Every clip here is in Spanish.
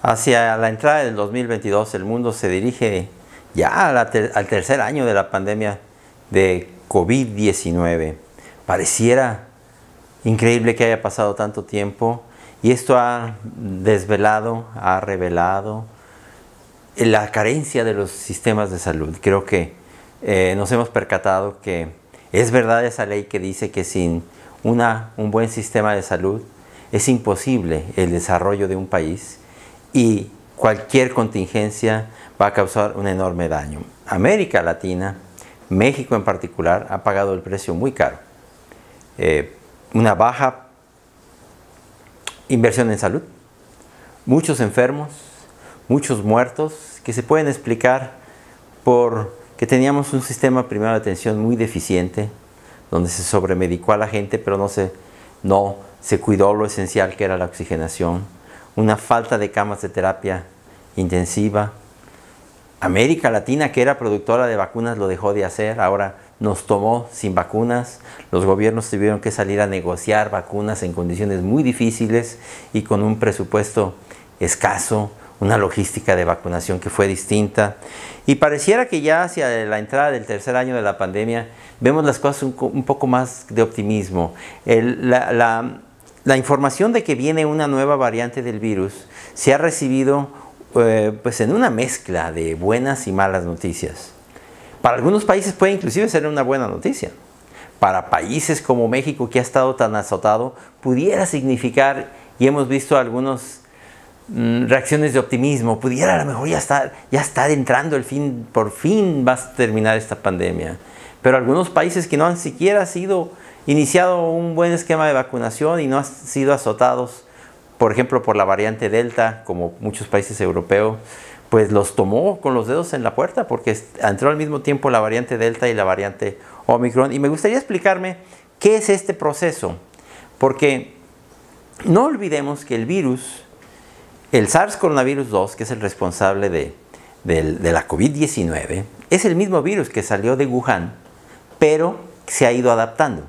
Hacia la entrada del 2022, el mundo se dirige ya al, tercer año de la pandemia de COVID-19. Pareciera increíble que haya pasado tanto tiempo y esto ha desvelado, ha revelado la carencia de los sistemas de salud. Creo que eh, nos hemos percatado que es verdad esa ley que dice que sin un buen sistema de salud es imposible el desarrollo de un país y cualquier contingencia va a causar un enorme daño. América Latina, México en particular, ha pagado el precio muy caro. Eh, una baja inversión en salud, muchos enfermos, muchos muertos que se pueden explicar por que teníamos un sistema primero de atención muy deficiente, donde se sobremedicó a la gente, pero no se, no se cuidó lo esencial que era la oxigenación una falta de camas de terapia intensiva. América Latina, que era productora de vacunas, lo dejó de hacer, ahora nos tomó sin vacunas. Los gobiernos tuvieron que salir a negociar vacunas en condiciones muy difíciles y con un presupuesto escaso, una logística de vacunación que fue distinta. Y pareciera que ya hacia la entrada del tercer año de la pandemia vemos las cosas un, poco más de optimismo. la, la información de que viene una nueva variante del virus se ha recibido eh, pues en una mezcla de buenas y malas noticias. Para algunos países puede inclusive ser una buena noticia. Para países como México que ha estado tan azotado, pudiera significar, y hemos visto algunas mm, reacciones de optimismo, pudiera a lo mejor ya estar, ya estar entrando el fin, por fin va a terminar esta pandemia. Pero algunos países que no han siquiera sido iniciado un buen esquema de vacunación y no han sido azotados, por ejemplo, por la variante Delta, como muchos países europeos, pues los tomó con los dedos en la puerta porque entró al mismo tiempo la variante Delta y la variante Omicron. Y me gustaría explicarme qué es este proceso, porque no olvidemos que el virus, el SARS coronavirus 2, que es el responsable de la COVID-19, es el mismo virus que salió de Wuhan, pero se ha ido adaptando.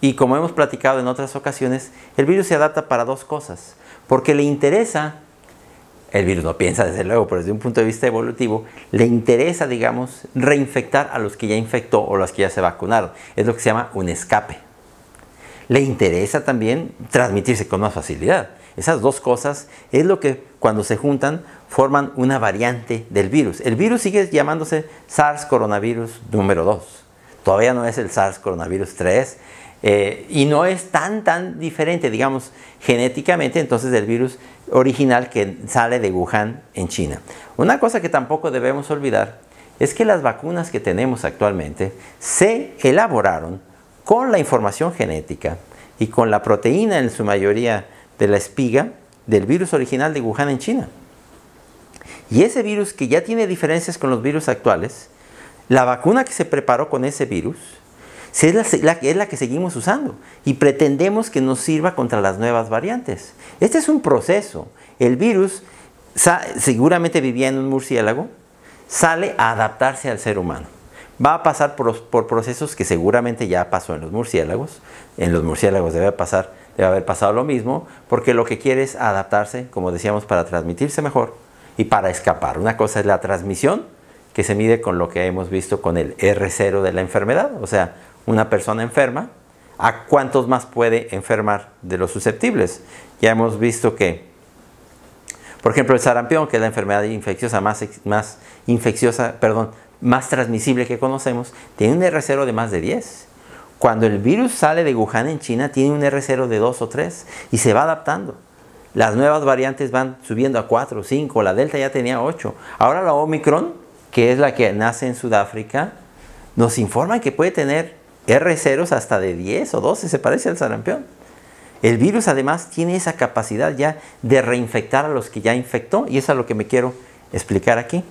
Y como hemos platicado en otras ocasiones, el virus se adapta para dos cosas. Porque le interesa, el virus no piensa desde luego, pero desde un punto de vista evolutivo, le interesa, digamos, reinfectar a los que ya infectó o los que ya se vacunaron. Es lo que se llama un escape. Le interesa también transmitirse con más facilidad. Esas dos cosas es lo que cuando se juntan forman una variante del virus. El virus sigue llamándose SARS coronavirus número 2. Todavía no es el SARS coronavirus 3, eh, y no es tan, tan diferente, digamos, genéticamente, entonces del virus original que sale de Wuhan en China. Una cosa que tampoco debemos olvidar es que las vacunas que tenemos actualmente se elaboraron con la información genética y con la proteína en su mayoría de la espiga del virus original de Wuhan en China. Y ese virus que ya tiene diferencias con los virus actuales, la vacuna que se preparó con ese virus, si es, la, la, es la que seguimos usando y pretendemos que nos sirva contra las nuevas variantes. Este es un proceso. El virus seguramente vivía en un murciélago, sale a adaptarse al ser humano. Va a pasar por, por procesos que seguramente ya pasó en los murciélagos. En los murciélagos debe pasar debe haber pasado lo mismo, porque lo que quiere es adaptarse, como decíamos, para transmitirse mejor y para escapar. Una cosa es la transmisión, que se mide con lo que hemos visto con el R0 de la enfermedad, o sea, una persona enferma, ¿a cuántos más puede enfermar de los susceptibles? Ya hemos visto que, por ejemplo, el sarampión, que es la enfermedad infecciosa más, más infecciosa, perdón, más transmisible que conocemos, tiene un R0 de más de 10. Cuando el virus sale de Wuhan en China, tiene un R0 de 2 o 3 y se va adaptando. Las nuevas variantes van subiendo a 4, 5, la Delta ya tenía 8. Ahora la Omicron, que es la que nace en Sudáfrica, nos informa que puede tener R0 hasta de 10 o 12, se parece al sarampión. El virus además tiene esa capacidad ya de reinfectar a los que ya infectó y eso es lo que me quiero explicar aquí.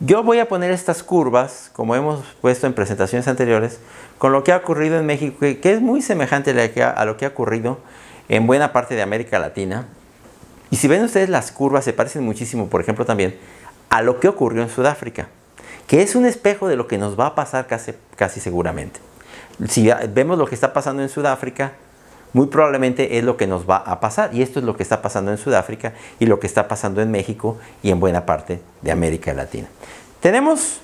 Yo voy a poner estas curvas, como hemos puesto en presentaciones anteriores, con lo que ha ocurrido en México, que es muy semejante a lo que ha ocurrido en buena parte de América Latina. Y si ven ustedes las curvas, se parecen muchísimo, por ejemplo, también a lo que ocurrió en Sudáfrica que es un espejo de lo que nos va a pasar casi, casi seguramente. Si vemos lo que está pasando en Sudáfrica, muy probablemente es lo que nos va a pasar. Y esto es lo que está pasando en Sudáfrica y lo que está pasando en México y en buena parte de América Latina. Tenemos,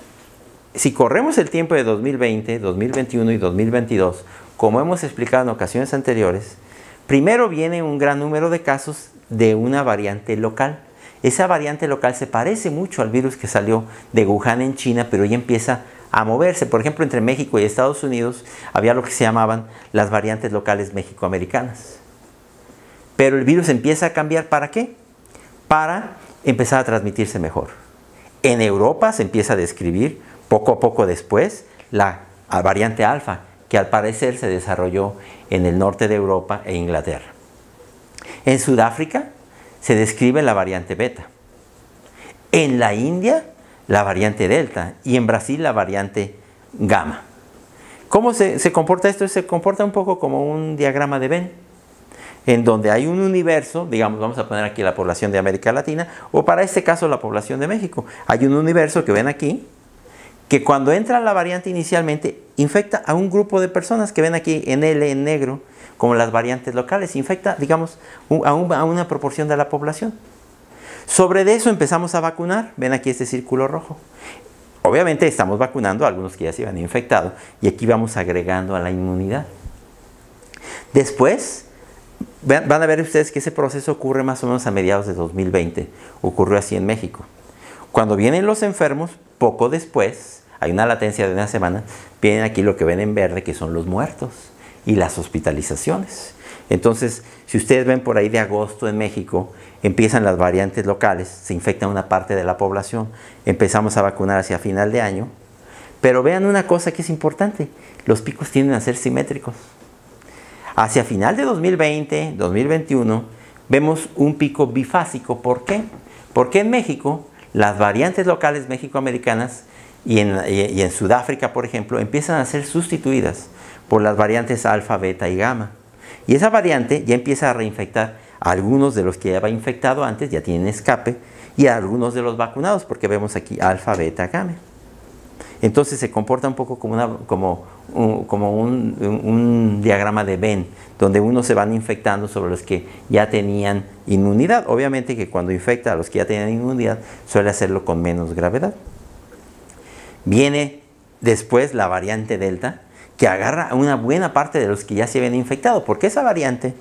si corremos el tiempo de 2020, 2021 y 2022, como hemos explicado en ocasiones anteriores, primero viene un gran número de casos de una variante local esa variante local se parece mucho al virus que salió de Wuhan en China, pero ya empieza a moverse. Por ejemplo, entre México y Estados Unidos había lo que se llamaban las variantes locales mexicoamericanas. Pero el virus empieza a cambiar para qué? Para empezar a transmitirse mejor. En Europa se empieza a describir poco a poco después la variante alfa, que al parecer se desarrolló en el norte de Europa e Inglaterra. En Sudáfrica se describe la variante beta. En la India, la variante delta. Y en Brasil, la variante gamma. ¿Cómo se, comporta esto? Se comporta un poco como un diagrama de Venn en donde hay un universo, digamos, vamos a poner aquí la población de América Latina, o para este caso la población de México. Hay un universo que ven aquí, que cuando entra la variante inicialmente, infecta a un grupo de personas que ven aquí en L en negro, como las variantes locales, infecta, digamos, a, una proporción de la población. Sobre de eso empezamos a vacunar, ven aquí este círculo rojo. Obviamente estamos vacunando a algunos que ya se habían infectado y aquí vamos agregando a la inmunidad. Después, van a ver ustedes que ese proceso ocurre más o menos a mediados de 2020. Ocurrió así en México. Cuando vienen los enfermos, poco después, hay una latencia de una semana, vienen aquí lo que ven en verde, que son los muertos y las hospitalizaciones. Entonces, si ustedes ven por ahí de agosto en México, empiezan las variantes locales, se infecta una parte de la población, empezamos a vacunar hacia final de año. Pero vean una cosa que es importante, los picos tienden a ser simétricos. Hacia final de 2020, 2021, vemos un pico bifásico. ¿Por qué? Porque en México, las variantes locales mexicoamericanas y en Sudáfrica, por ejemplo, empiezan a ser sustituidas por las variantes alfa, beta y gamma. Y esa variante ya empieza a reinfectar a algunos de los que ya va infectado antes, ya tienen escape, y a algunos de los vacunados, porque vemos aquí alfa, beta, gamma. Entonces se comporta un poco como, un, como un, diagrama de Venn, donde uno se van infectando sobre los que ya tenían inmunidad. Obviamente que cuando infecta a los que ya tenían inmunidad, suele hacerlo con menos gravedad. Viene después la variante delta, que agarra a una buena parte de los que ya se habían infectado, porque esa variante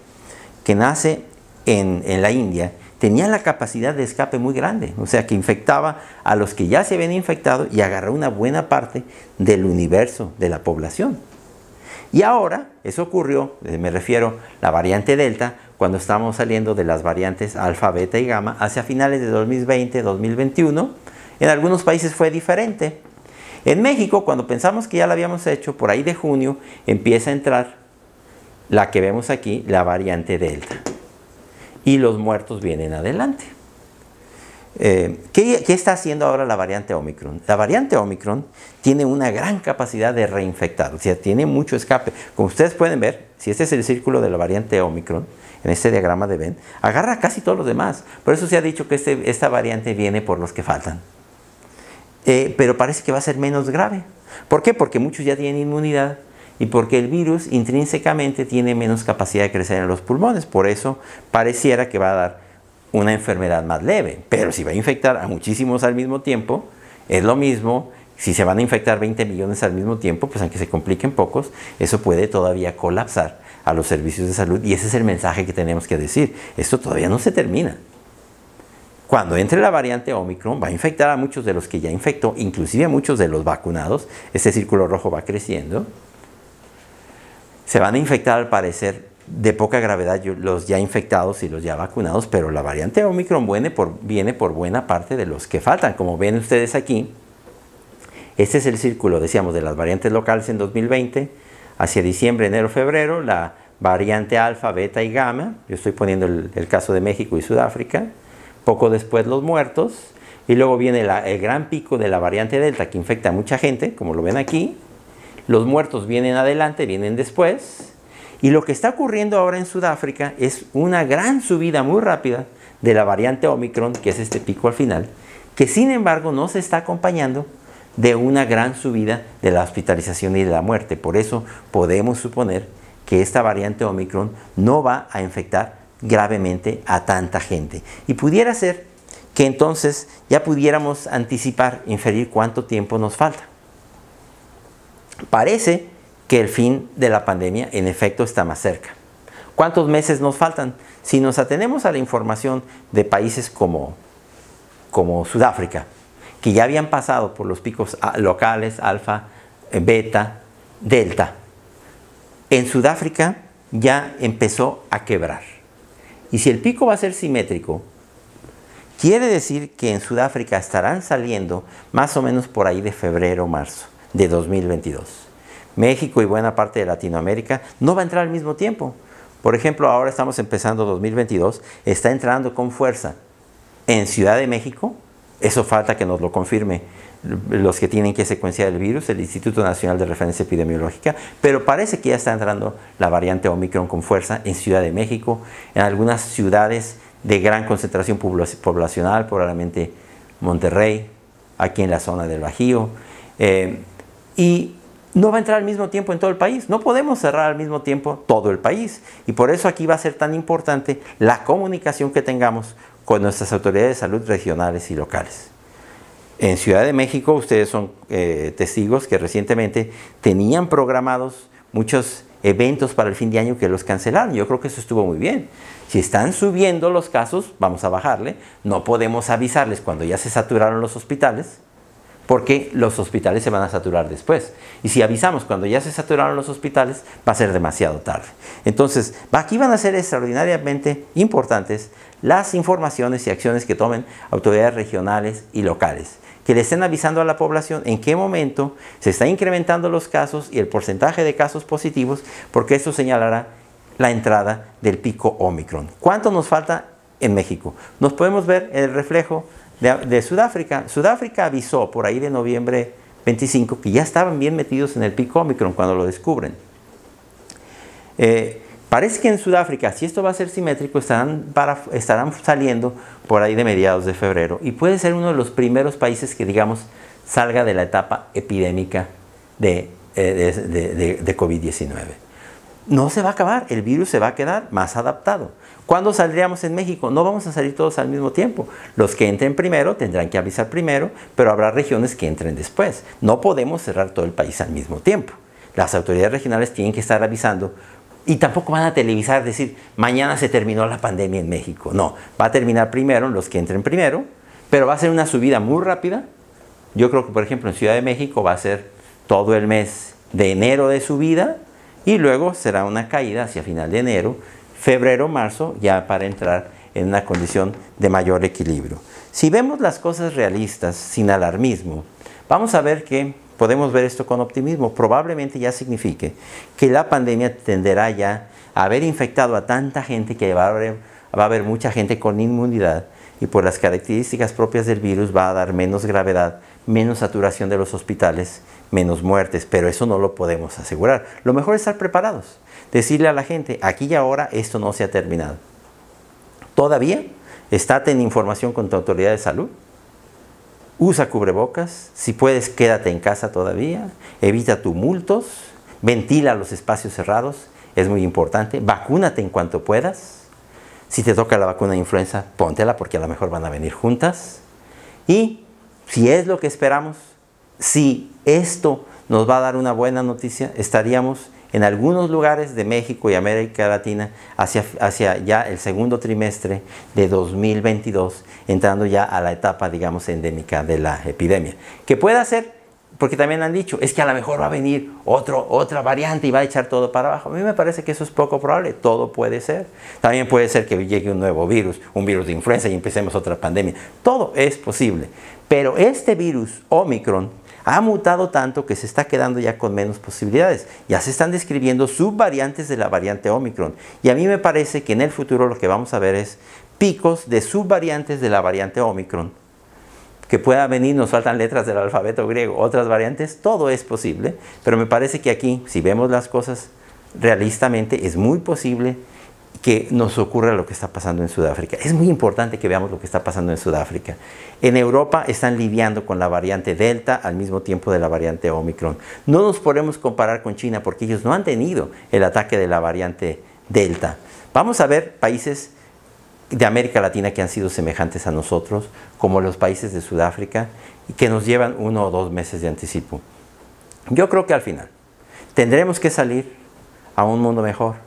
que nace en, la India tenía la capacidad de escape muy grande, o sea que infectaba a los que ya se habían infectado y agarra una buena parte del universo de la población. Y ahora, eso ocurrió, eh, me refiero a la variante Delta, cuando estábamos saliendo de las variantes alfa, beta y gamma, hacia finales de 2020, 2021, en algunos países fue diferente. En México, cuando pensamos que ya la habíamos hecho, por ahí de junio empieza a entrar la que vemos aquí, la variante Delta. Y los muertos vienen adelante. Eh, ¿qué, está haciendo ahora la variante Omicron? La variante Omicron tiene una gran capacidad de reinfectar, o sea, tiene mucho escape. Como ustedes pueden ver, si este es el círculo de la variante Omicron, en este diagrama de Venn, agarra casi todos los demás. Por eso se ha dicho que este, esta variante viene por los que faltan. Eh, pero parece que va a ser menos grave. ¿Por qué? Porque muchos ya tienen inmunidad y porque el virus intrínsecamente tiene menos capacidad de crecer en los pulmones. Por eso pareciera que va a dar una enfermedad más leve. Pero si va a infectar a muchísimos al mismo tiempo, es lo mismo. Si se van a infectar 20 millones al mismo tiempo, pues aunque se compliquen pocos, eso puede todavía colapsar a los servicios de salud y ese es el mensaje que tenemos que decir. Esto todavía no se termina. Cuando entre la variante Omicron va a infectar a muchos de los que ya infectó, inclusive a muchos de los vacunados. Este círculo rojo va creciendo. Se van a infectar al parecer de poca gravedad los ya infectados y los ya vacunados, pero la variante Omicron viene por, buena parte de los que faltan. Como ven ustedes aquí, este es el círculo, decíamos, de las variantes locales en 2020, hacia diciembre, enero, febrero, la variante alfa, beta y gamma. Yo estoy poniendo el caso de México y Sudáfrica poco después los muertos, y luego viene el gran pico de la variante Delta que infecta a mucha gente, como lo ven aquí, los muertos vienen adelante, vienen después, y lo que está ocurriendo ahora en Sudáfrica es una gran subida muy rápida de la variante Omicron, que es este pico al final, que sin embargo no se está acompañando de una gran subida de la hospitalización y de la muerte. Por eso podemos suponer que esta variante Omicron no va a infectar gravemente a tanta gente. Y pudiera ser que entonces ya pudiéramos anticipar, inferir cuánto tiempo nos falta. Parece que el fin de la pandemia en efecto está más cerca. ¿Cuántos meses nos faltan? Si nos atenemos a la información de países como, como Sudáfrica, que ya habían pasado por los picos locales, alfa, beta, delta, en Sudáfrica ya empezó a quebrar. Y si el pico va a ser simétrico, quiere decir que en Sudáfrica estarán saliendo más o menos por ahí de febrero o marzo de 2022. México y buena parte de Latinoamérica no va a entrar al mismo tiempo. Por ejemplo, ahora estamos empezando 2022, está entrando con fuerza en Ciudad de México, eso falta que nos lo confirme los que tienen que secuenciar el virus, el Instituto Nacional de Referencia Epidemiológica, pero parece que ya está entrando la variante Omicron con fuerza en Ciudad de México, en algunas ciudades de gran concentración poblacional, probablemente Monterrey, aquí en la zona del Bajío, eh, y no va a entrar al mismo tiempo en todo el país. No podemos cerrar al mismo tiempo todo el país. Y por eso aquí va a ser tan importante la comunicación que tengamos con nuestras autoridades de salud regionales y locales. En Ciudad de México, ustedes son eh, testigos que recientemente tenían programados muchos eventos para el fin de año que los cancelaron. Yo creo que eso estuvo muy bien. Si están subiendo los casos, vamos a bajarle. No podemos avisarles cuando ya se saturaron los hospitales, porque los hospitales se van a saturar después. Y si avisamos cuando ya se saturaron los hospitales, va a ser demasiado tarde. Entonces, aquí van a ser extraordinariamente importantes las informaciones y acciones que tomen autoridades regionales y locales que le estén avisando a la población en qué momento se están incrementando los casos y el porcentaje de casos positivos, porque eso señalará la entrada del pico Omicron. ¿Cuánto nos falta en México? Nos podemos ver en el reflejo de, Sudáfrica. Sudáfrica avisó por ahí de noviembre 25 que ya estaban bien metidos en el pico Omicron cuando lo descubren. Eh, parece que en Sudáfrica, si esto va a ser simétrico, estarán, estarán saliendo por ahí de mediados de febrero, y puede ser uno de los primeros países que, digamos, salga de la etapa epidémica de, eh, de, de, COVID-19. No se va a acabar, el virus se va a quedar más adaptado. ¿Cuándo saldríamos en México? No vamos a salir todos al mismo tiempo. Los que entren primero tendrán que avisar primero, pero habrá regiones que entren después. No podemos cerrar todo el país al mismo tiempo. Las autoridades regionales tienen que estar avisando y tampoco van a televisar, decir, mañana se terminó la pandemia en México. No, va a terminar primero los que entren primero, pero va a ser una subida muy rápida. Yo creo que, por ejemplo, en Ciudad de México va a ser todo el mes de enero de subida y luego será una caída hacia final de enero, febrero, marzo, ya para entrar en una condición de mayor equilibrio. Si vemos las cosas realistas, sin alarmismo, vamos a ver que podemos ver esto con optimismo. Probablemente ya signifique que la pandemia tenderá ya a haber infectado a tanta gente que va a haber, mucha gente con inmunidad y por las características propias del virus va a dar menos gravedad, menos saturación de los hospitales, menos muertes, pero eso no lo podemos asegurar. Lo mejor es estar preparados, decirle a la gente, aquí y ahora esto no se ha terminado. Todavía estate en información con tu autoridad de salud usa cubrebocas, si puedes quédate en casa todavía, evita tumultos, ventila los espacios cerrados, es muy importante, vacúnate en cuanto puedas, si te toca la vacuna de influenza, póntela porque a lo mejor van a venir juntas, y si es lo que esperamos, si esto nos va a dar una buena noticia, estaríamos en algunos lugares de México y América Latina hacia, hacia ya el segundo trimestre de 2022, entrando ya a la etapa, digamos, endémica de la epidemia. Que pueda ser, porque también han dicho, es que a lo mejor va a venir otra variante y va a echar todo para abajo. A mí me parece que eso es poco probable, todo puede ser. También puede ser que llegue un nuevo virus, un virus de influenza y empecemos otra pandemia. Todo es posible. Pero este virus, Omicron, ha mutado tanto que se está quedando ya con menos posibilidades. Ya se están describiendo subvariantes de la variante Omicron. Y a mí me parece que en el futuro lo que vamos a ver es picos de subvariantes de la variante Omicron. Que pueda venir, nos faltan letras del alfabeto griego, otras variantes, todo es posible. Pero me parece que aquí, si vemos las cosas realistamente, es muy posible que nos ocurra lo que está pasando en Sudáfrica. Es muy importante que veamos lo que está pasando en Sudáfrica. En Europa están lidiando con la variante Delta al mismo tiempo de la variante Omicron. No nos podemos comparar con China porque ellos no han tenido el ataque de la variante Delta. Vamos a ver países de América Latina que han sido semejantes a nosotros, como los países de Sudáfrica, y que nos llevan uno o dos meses de anticipo. Yo creo que al final tendremos que salir a un mundo mejor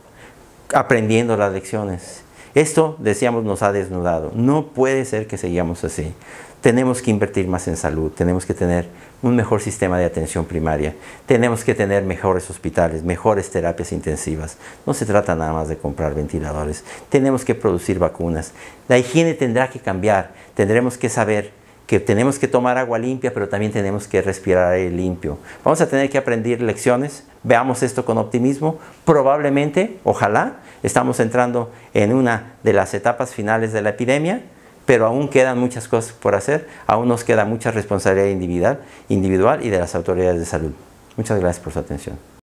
aprendiendo las lecciones. Esto, decíamos, nos ha desnudado. No puede ser que sigamos así. Tenemos que invertir más en salud, tenemos que tener un mejor sistema de atención primaria, tenemos que tener mejores hospitales, mejores terapias intensivas. No se trata nada más de comprar ventiladores, tenemos que producir vacunas. La higiene tendrá que cambiar, tendremos que saber que tenemos que tomar agua limpia, pero también tenemos que respirar aire limpio. Vamos a tener que aprender lecciones, veamos esto con optimismo. Probablemente, ojalá, estamos entrando en una de las etapas finales de la epidemia, pero aún quedan muchas cosas por hacer, aún nos queda mucha responsabilidad individual, individual y de las autoridades de salud. Muchas gracias por su atención.